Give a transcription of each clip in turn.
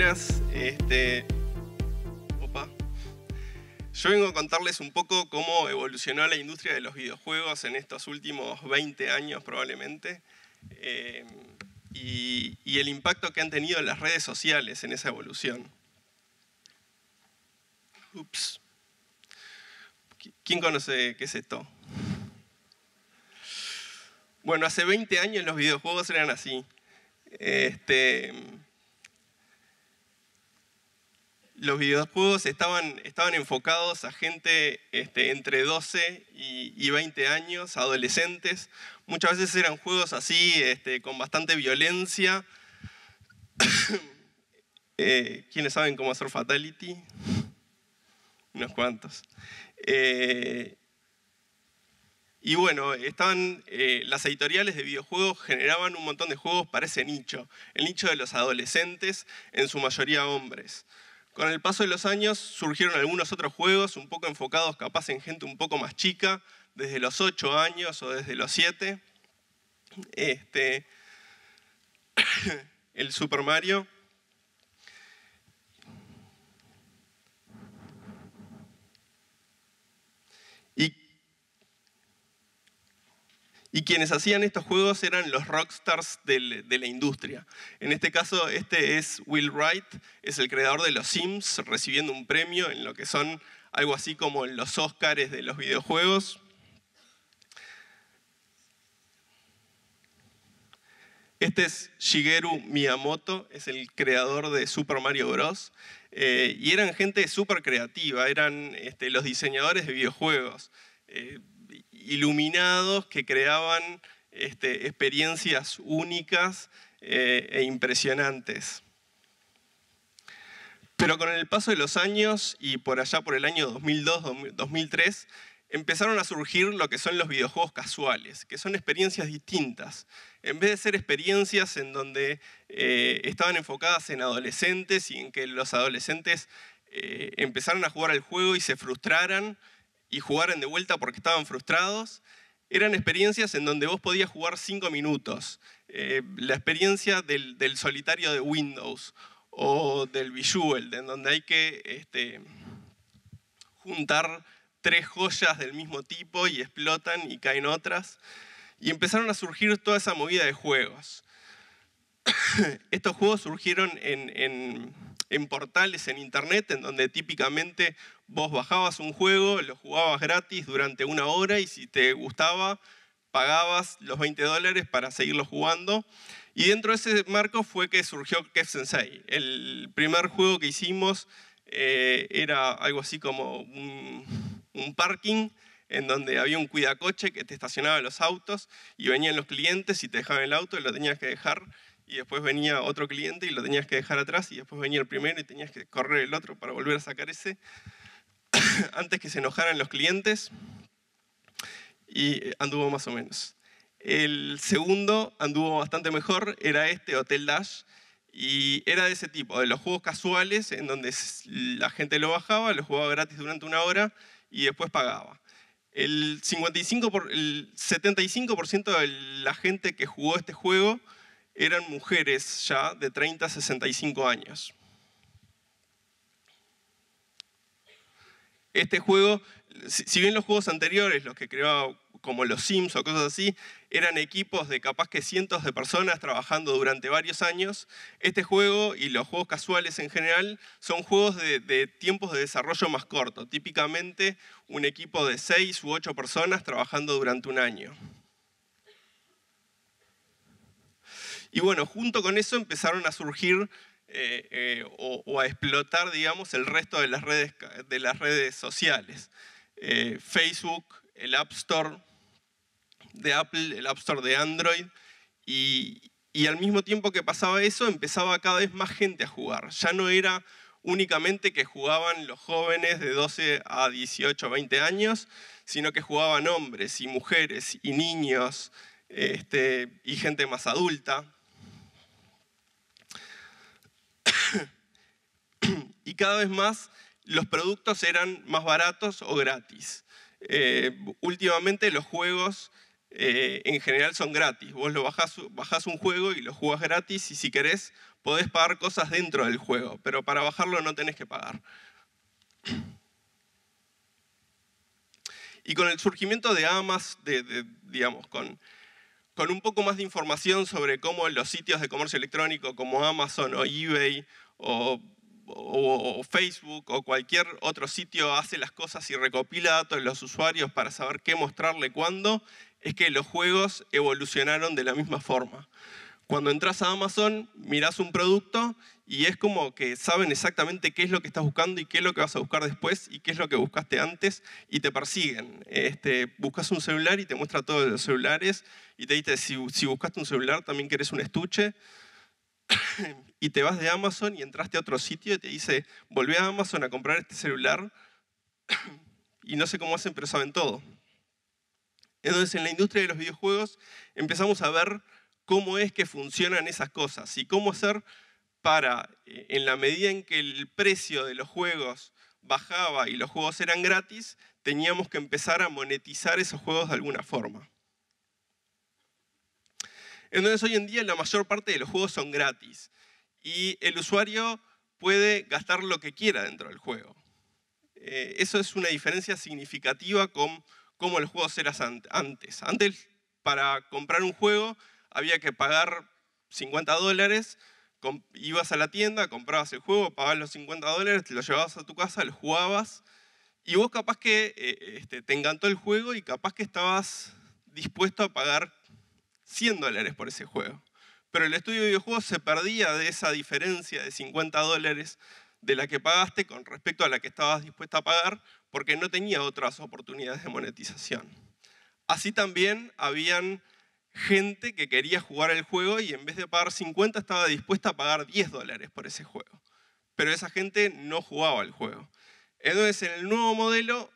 Este, Yo vengo a contarles un poco cómo evolucionó la industria de los videojuegos en estos últimos 20 años probablemente eh, y, el impacto que han tenido las redes sociales en esa evolución. Ups. ¿Quién conoce qué es esto? Bueno, hace 20 años los videojuegos eran así. Este, los videojuegos estaban, estaban enfocados a gente este, entre 12 y, 20 años, adolescentes. Muchas veces eran juegos así, este, con bastante violencia. Eh, ¿Quiénes saben cómo hacer Fatality? Unos cuantos. Eh, y bueno, estaban, eh, las editoriales de videojuegos generaban un montón de juegos para ese nicho, el nicho de los adolescentes, en su mayoría hombres. Con el paso de los años surgieron algunos otros juegos un poco enfocados capaz en gente un poco más chica, desde los ocho años o desde los siete. Este, el Super Mario Y quienes hacían estos juegos eran los rockstars de la industria. En este caso, este es Will Wright, es el creador de los Sims, recibiendo un premio en lo que son algo así como los Óscares de los videojuegos. Este es Shigeru Miyamoto, es el creador de Super Mario Bros. Eh, y eran gente súper creativa, eran este, los diseñadores de videojuegos. Eh, iluminados que creaban este, experiencias únicas eh, e impresionantes. Pero con el paso de los años y por allá por el año 2002-2003, empezaron a surgir lo que son los videojuegos casuales, que son experiencias distintas. En vez de ser experiencias en donde eh, estaban enfocadas en adolescentes y en que los adolescentes eh, empezaron a jugar al juego y se frustraran, y jugaran de vuelta porque estaban frustrados, eran experiencias en donde vos podías jugar cinco minutos. Eh, la experiencia del, solitario de Windows o del Visual, en donde hay que este, juntar tres joyas del mismo tipo y explotan y caen otras. Y empezaron a surgir toda esa movida de juegos. Estos juegos surgieron en, en portales en internet, en donde típicamente Vos bajabas un juego, lo jugabas gratis durante una hora y si te gustaba, pagabas los 20 dólares para seguirlo jugando. Y dentro de ese marco fue que surgió Kef Sensei. El primer juego que hicimos eh, era algo así como un, un parking en donde había un cuidacoche que te estacionaba los autos y venían los clientes y te dejaban el auto y lo tenías que dejar y después venía otro cliente y lo tenías que dejar atrás y después venía el primero y tenías que correr el otro para volver a sacar ese. antes que se enojaran los clientes y eh, anduvo más o menos. El segundo anduvo bastante mejor, era este, Hotel Dash, y era de ese tipo, de los juegos casuales en donde la gente lo bajaba, lo jugaba gratis durante una hora y después pagaba. El, 55 por, el 75% de la gente que jugó este juego eran mujeres ya de 30 a 65 años. este juego, si bien los juegos anteriores, los que creaba como los Sims o cosas así, eran equipos de capaz que cientos de personas trabajando durante varios años. Este juego y los juegos casuales en general son juegos de, tiempos de desarrollo más cortos, típicamente un equipo de seis u ocho personas trabajando durante un año. Y bueno, junto con eso empezaron a surgir eh, eh, o, a explotar, digamos, el resto de las redes, de las redes sociales. Eh, Facebook, el App Store de Apple, el App Store de Android, y, al mismo tiempo que pasaba eso, empezaba cada vez más gente a jugar. Ya no era únicamente que jugaban los jóvenes de 12 a 18, 20 años, sino que jugaban hombres y mujeres y niños este, y gente más adulta. y cada vez más los productos eran más baratos o gratis. Eh, últimamente los juegos eh, en general son gratis. Vos lo bajás, un juego y lo jugás gratis y si querés podés pagar cosas dentro del juego, pero para bajarlo no tenés que pagar. Y con el surgimiento de AMAS, digamos, con, con un poco más de información sobre cómo los sitios de comercio electrónico como Amazon o eBay o o, Facebook o cualquier otro sitio hace las cosas y recopila datos de los usuarios para saber qué mostrarle cuándo, es que los juegos evolucionaron de la misma forma. Cuando entras a Amazon, miras un producto y es como que saben exactamente qué es lo que estás buscando y qué es lo que vas a buscar después y qué es lo que buscaste antes y te persiguen. Este, buscas un celular y te muestra todos los celulares y te dice, si, si buscaste un celular, también querés un estuche. y te vas de Amazon y entraste a otro sitio y te dice, volví a Amazon a comprar este celular y no sé cómo hacen, pero saben todo. Entonces en la industria de los videojuegos empezamos a ver cómo es que funcionan esas cosas y cómo hacer para, eh, en la medida en que el precio de los juegos bajaba y los juegos eran gratis, teníamos que empezar a monetizar esos juegos de alguna forma. Entonces hoy en día la mayor parte de los juegos son gratis y el usuario puede gastar lo que quiera dentro del juego. Eh, eso es una diferencia significativa con cómo los juegos eran antes. Antes, para comprar un juego, había que pagar 50 dólares, ibas a la tienda, comprabas el juego, pagabas los 50 dólares, te lo llevabas a tu casa, lo jugabas, y vos capaz que eh, este, te encantó el juego y capaz que estabas dispuesto a pagar 100 dólares por ese juego. Pero el estudio de videojuegos se perdía de esa diferencia de 50 dólares de la que pagaste con respecto a la que estabas dispuesta a pagar porque no tenía otras oportunidades de monetización. Así también habían gente que quería jugar el juego y en vez de pagar 50 estaba dispuesta a pagar 10 dólares por ese juego. Pero esa gente no jugaba el juego. Entonces en el nuevo modelo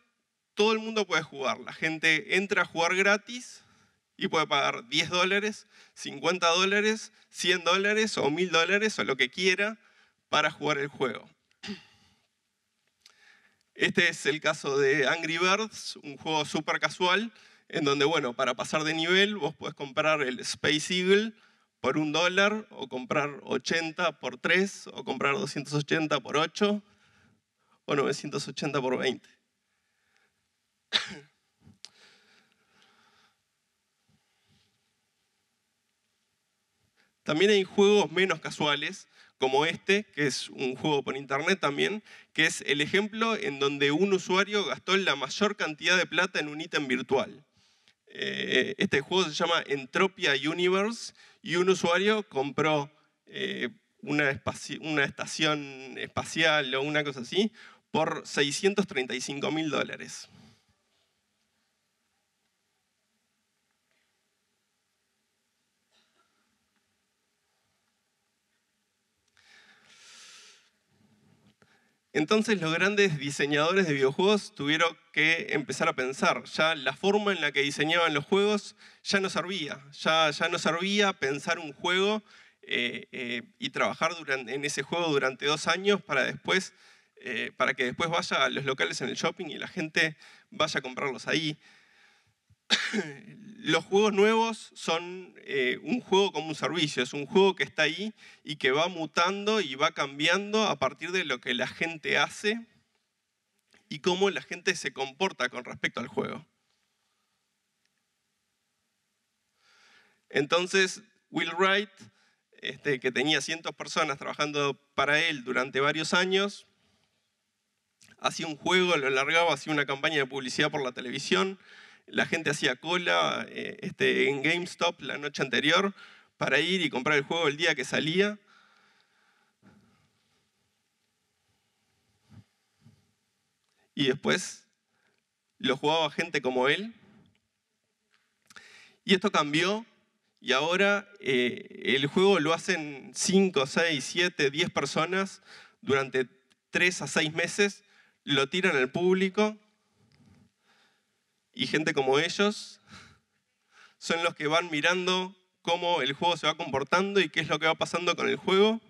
todo el mundo puede jugar. La gente entra a jugar gratis y puede pagar 10 dólares, 50 dólares, 100 dólares o 1000 dólares o lo que quiera para jugar el juego. Este es el caso de Angry Birds, un juego súper casual, en donde, bueno, para pasar de nivel, vos podés comprar el Space Eagle por un dólar, o comprar 80 por 3, o comprar 280 por 8, o 980 por 20. También hay juegos menos casuales, como este, que es un juego por internet también, que es el ejemplo en donde un usuario gastó la mayor cantidad de plata en un ítem virtual. Eh, este juego se llama Entropia Universe y un usuario compró eh, una, una, estación espacial o una cosa así por 635 mil dólares. Entonces los grandes diseñadores de videojuegos tuvieron que empezar a pensar, ya la forma en la que diseñaban los juegos ya no servía, ya, no servía pensar un juego eh, eh, y trabajar en ese juego durante dos años para después, eh, para que después vaya a los locales en el shopping y la gente vaya a comprarlos ahí los juegos nuevos son eh, un juego como un servicio, es un juego que está ahí y que va mutando y va cambiando a partir de lo que la gente hace y cómo la gente se comporta con respecto al juego. Entonces, Will Wright, este, que tenía cientos de personas trabajando para él durante varios años, hacía un juego, lo largaba, hacía una campaña de publicidad por la televisión, la gente hacía cola eh, este, en GameStop la noche anterior para ir y comprar el juego el día que salía. Y después lo jugaba gente como él. Y esto cambió y ahora eh, el juego lo hacen 5, 6, 7, 10 personas durante 3 a 6 meses, lo tiran al público y gente como ellos son los que van mirando cómo el juego se va comportando y qué es lo que va pasando con el juego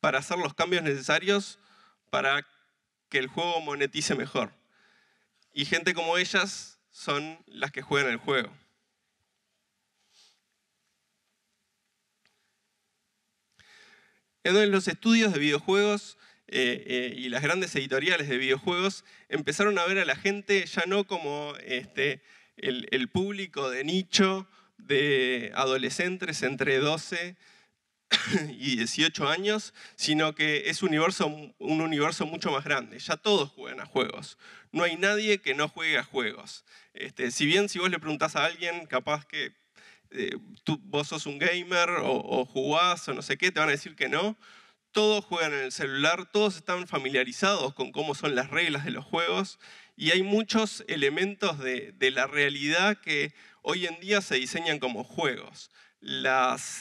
para hacer los cambios necesarios para que el juego monetice mejor. Y gente como ellas son las que juegan el juego. En los estudios de videojuegos eh, eh, y las grandes editoriales de videojuegos empezaron a ver a la gente ya no como este, el, público de nicho de adolescentes entre 12 y 18 años, sino que es universo, un universo mucho más grande. Ya todos juegan a juegos. No hay nadie que no juegue a juegos. Este, si bien si vos le preguntás a alguien, capaz que eh, vos sos un gamer o, o jugás o no sé qué, te van a decir que no, todos juegan en el celular, todos están familiarizados con cómo son las reglas de los juegos y hay muchos elementos de, la realidad que hoy en día se diseñan como juegos.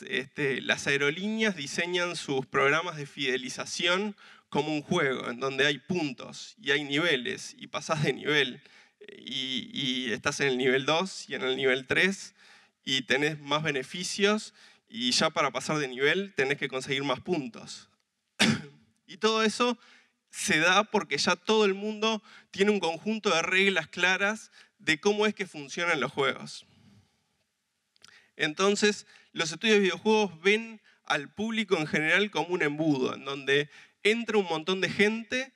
Este, las, aerolíneas diseñan sus programas de fidelización como un juego, en donde hay puntos y hay niveles y pasas de nivel eh, y, y estás en el nivel 2 y en el nivel 3 y tenés más beneficios y ya para pasar de nivel tenés que conseguir más puntos. Y todo eso se da porque ya todo el mundo tiene un conjunto de reglas claras de cómo es que funcionan los juegos. Entonces, los estudios de videojuegos ven al público en general como un embudo, en donde entra un montón de gente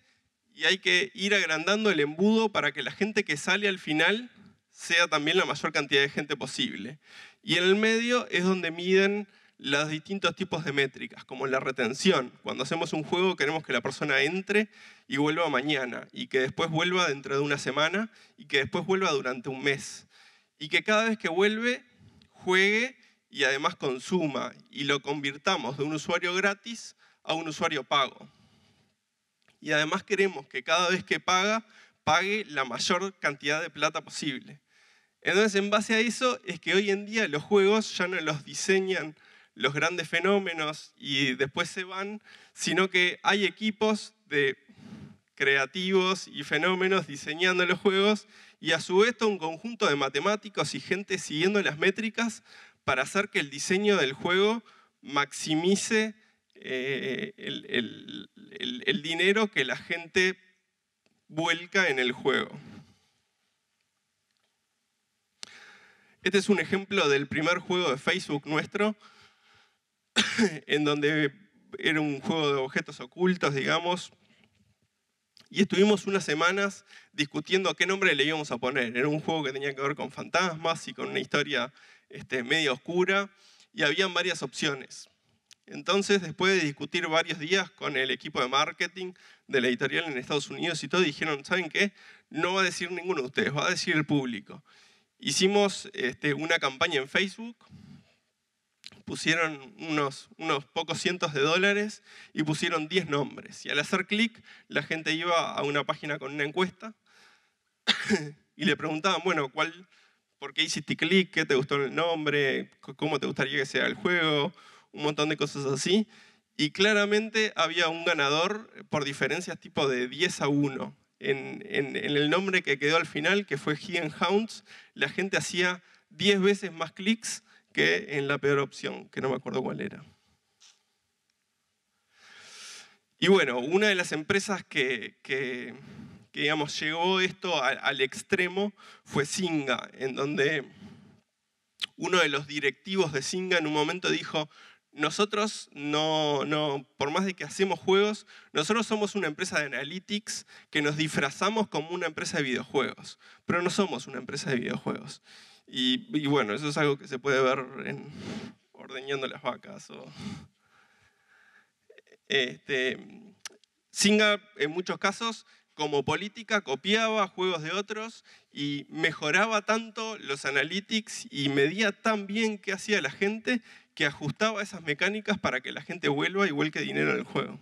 y hay que ir agrandando el embudo para que la gente que sale al final sea también la mayor cantidad de gente posible. Y en el medio es donde miden los distintos tipos de métricas, como la retención. Cuando hacemos un juego queremos que la persona entre y vuelva mañana, y que después vuelva dentro de una semana, y que después vuelva durante un mes, y que cada vez que vuelve juegue y además consuma, y lo convirtamos de un usuario gratis a un usuario pago. Y además queremos que cada vez que paga, pague la mayor cantidad de plata posible. Entonces, en base a eso, es que hoy en día los juegos ya no los diseñan los grandes fenómenos y después se van, sino que hay equipos de creativos y fenómenos diseñando los juegos y a su vez un conjunto de matemáticos y gente siguiendo las métricas para hacer que el diseño del juego maximice eh, el dinero que la gente vuelca en el juego. Este es un ejemplo del primer juego de Facebook nuestro, en donde era un juego de objetos ocultos, digamos, y estuvimos unas semanas discutiendo a qué nombre le íbamos a poner. Era un juego que tenía que ver con fantasmas y con una historia este, media oscura, y habían varias opciones. Entonces, después de discutir varios días con el equipo de marketing de la editorial en Estados Unidos y todo, dijeron, ¿saben qué? No va a decir ninguno de ustedes, va a decir el público. Hicimos este, una campaña en Facebook pusieron unos, pocos cientos de dólares y pusieron 10 nombres. Y al hacer clic, la gente iba a una página con una encuesta y le preguntaban, bueno, ¿cuál, ¿por qué hiciste clic? ¿Qué te gustó el nombre? ¿Cómo te gustaría que sea el juego? Un montón de cosas así. Y claramente había un ganador por diferencias tipo de 10 a 1. En, el nombre que quedó al final, que fue He Hounds, la gente hacía 10 veces más clics que en la peor opción, que no me acuerdo cuál era. Y bueno, una de las empresas que, que, digamos, llegó esto al, extremo fue Singa, en donde uno de los directivos de Singa en un momento dijo, nosotros no, no, por más de que hacemos juegos, nosotros somos una empresa de analytics que nos disfrazamos como una empresa de videojuegos, pero no somos una empresa de videojuegos. Y, bueno, eso es algo que se puede ver en ordeñando las vacas. O, este, Singa, en muchos casos, como política, copiaba juegos de otros y mejoraba tanto los analytics y medía tan bien qué hacía la gente que ajustaba esas mecánicas para que la gente vuelva y vuelque dinero al juego.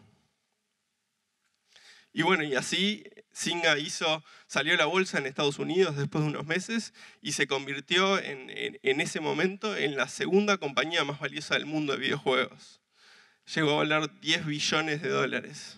Y bueno, y así Singa hizo, salió a la bolsa en Estados Unidos después de unos meses y se convirtió en, ese momento en la segunda compañía más valiosa del mundo de videojuegos. Llegó a valer 10 billones de dólares.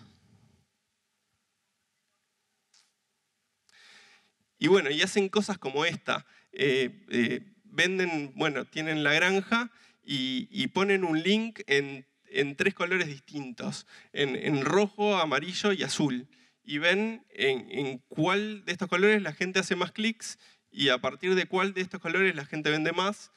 Y bueno, y hacen cosas como esta. Eh, eh, venden, bueno, tienen la granja y, ponen un link en en tres colores distintos, en, en rojo, amarillo y azul, y ven en, en cuál de estos colores la gente hace más clics y a partir de cuál de estos colores la gente vende más.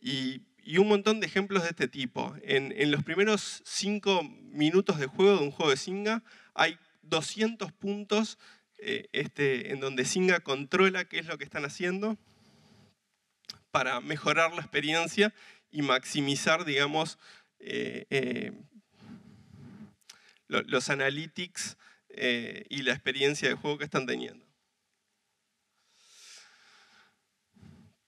Y, y un montón de ejemplos de este tipo. En, en, los primeros cinco minutos de juego de un juego de Singa hay 200 puntos eh, este, en donde Singa controla qué es lo que están haciendo para mejorar la experiencia y maximizar, digamos, eh, eh, los analytics eh, y la experiencia de juego que están teniendo.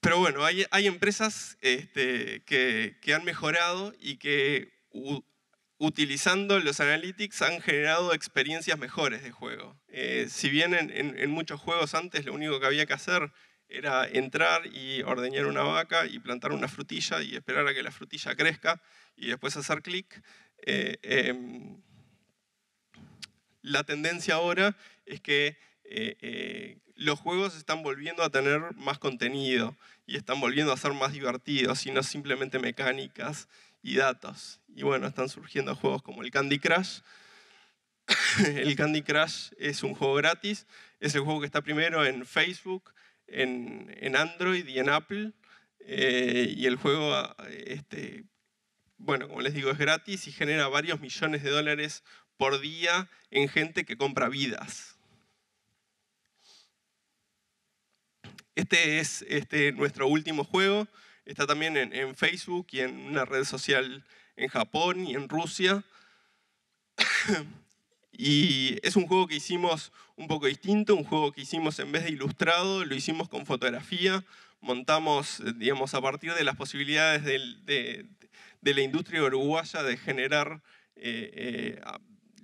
Pero bueno, hay, empresas este, que, han mejorado y que utilizando los analytics han generado experiencias mejores de juego. si bien en muchos juegos antes lo único que había que hacer era entrar y ordeñar una vaca y plantar una frutilla y esperar a que la frutilla crezca y después hacer clic. Eh, em, la tendencia ahora es que eh, eh, los juegos están volviendo a tener más contenido y están volviendo a ser más divertidos y no simplemente mecánicas y datos. Y bueno, están surgiendo juegos como el Candy Crush. el Candy Crush es un juego gratis, es el juego que está primero en Facebook, en, Android y en Apple. Eh, y el juego, este, bueno, como les digo, es gratis y genera varios millones de dólares por día en gente que compra vidas. Este es este, nuestro último juego. Está también en, en, Facebook y en una red social en Japón y en Rusia. Y es un juego que hicimos un poco distinto, un juego que hicimos en vez de ilustrado, lo hicimos con fotografía, montamos, eh, digamos, a partir de las posibilidades de, la industria uruguaya de generar eh, eh,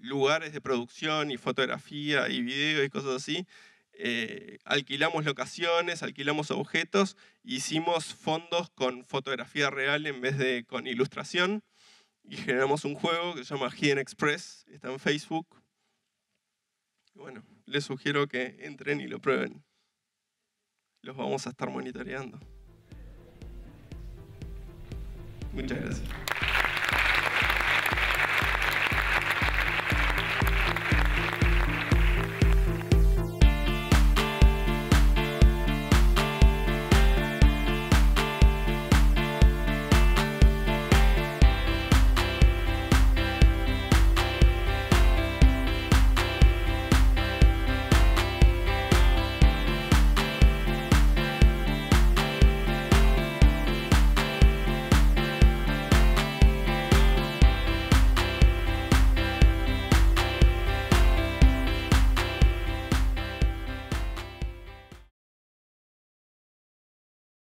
lugares de producción y fotografía y video y cosas así, alquilamos locaciones, alquilamos objetos, hicimos fondos con fotografía real en vez de con ilustración y generamos un juego que se llama Hidden Express, está en Facebook, bueno, les sugiero que entren y lo prueben. Los vamos a estar monitoreando. Muchas gracias.